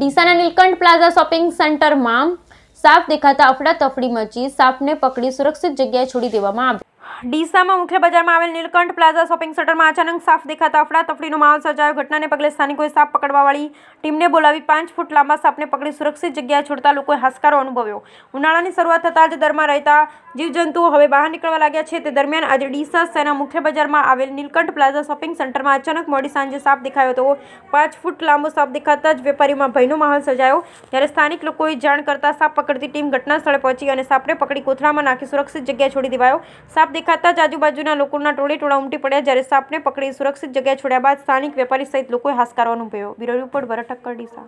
ડીસાના Nilkanth plaza shopping સેન્ટરમાં સાફ દેખાતા અફડાતફડી મચી સાપને પકડી સુરક્ષિત જગ્યાએ છોડી દેવામાં આવી ડીસામાં મુખ્ય બજારમાં આવેલ નીલકંઠ પ્લાઝા શોપિંગ સેન્ટરમાં અચાનક સાપ દેખાયતા अफड़ा तफड़ाનો માહોલ સર્જાયો ઘટનાને પગલે સ્થાનિકોએ સાપ પકડવાવાળી ટીમને બોલાવી 5 ફૂટ લાંબા સાપને પકડી સુરક્ષિત જગ્યાએ છોડતા લોકોએ હાસકાર અનુભવ્યો ઉનાળાની શરૂઆત થતા જ ધમમા રહેતા જીવજંતુઓ હવે બહાર નીકળવા લાગ્યા છે તે દરમિયાન આજે ડીસા શહેરના મુખ્ય બજારમાં આવેલ નીલકંઠ પ્લાઝા શોપિંગ સેન્ટરમાં અચાનક મોડી સાંજે સાપ દેખાયો તો 5 ફૂટ લાંબો સાપ દેખાયતા જ વેપારીઓમાં ભયનો માહોલ સર્જાયો ત્યારે સ્થાનિક લોકોએ જાણ કરતા સાપ પકડતી ટીમ ઘટનાસ્થળે પહોંચી અને સાપને પકડી કોઠરામાં નાખી સુરક્ષિત જગ્યા છોડી દેવાયો સાપ ખાતા જ આજુબાજુના લોકોના ટોળે ટોળા ઉમટી પડ્યા જ્યારે સાપને પકડી સુરક્ષિત જગ્યાએ છોડ્યા બાદ સ્થાનિક વેપારી સહિત લોકોએ હાશકારો અનુભવ્યો બ્યુરો રિપોર્ટ ભરત ઠક્કર ડીસા